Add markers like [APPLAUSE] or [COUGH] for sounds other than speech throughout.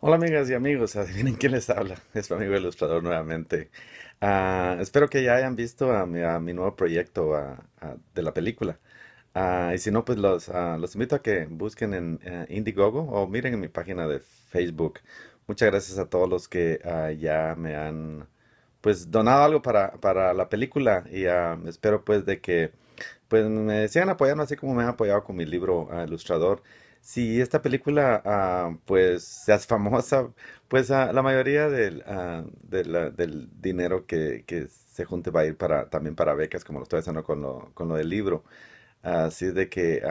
Hola amigas y amigos, adivinen quién les habla, [LAUGHS] es mi amigo ilustrador nuevamente. Ah, espero que ya hayan visto a mi, mi nuevo proyecto de la película. Ah, y si no, pues los, ah, los invito a que busquen en eh, Indiegogo o miren en mi página de Facebook. Muchas gracias a todos los que ya me han pues donado algo para, para la película y espero pues de que pues me sigan apoyando así como me han apoyado con mi libro ah, Ilustrador. Si esta película ah, pues se hace famosa, pues ah, la mayoría del, del dinero que, se junte va a ir para, también para becas, como lo estoy haciendo con lo, del libro. Así de que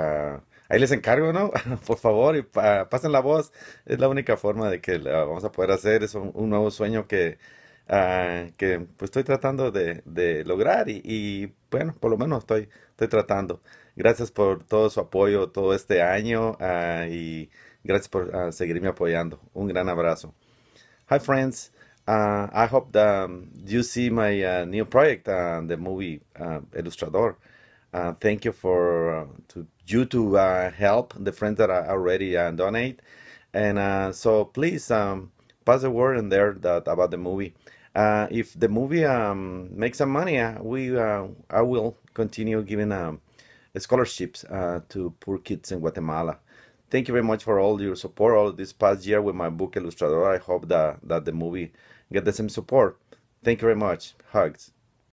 ahí les encargo, ¿no? [LAUGHS] Por favor, y, pasen la voz. Es la única forma de que vamos a poder hacer. Es un nuevo sueño que, Ah, que pues, estoy tratando de, de lograr y, bueno, por lo menos estoy, estoy tratando. Gracias por todo su apoyo todo este año ah, y gracias por ah, seguirme apoyando. Un gran abrazo. Hi friends, I hope that um, you see my new project, the movie ilustrador thank you for to you to help the friends that already donate, and so please. Um, pass the word in there that about the movie. Uh, if the movie um, makes some money, uh, we uh, I will continue giving um, scholarships uh, to poor kids in Guatemala. Thank you very much for all your support all this past year with my book Illustrator. I hope that, that the movie get the same support. Thank you very much. Hugs.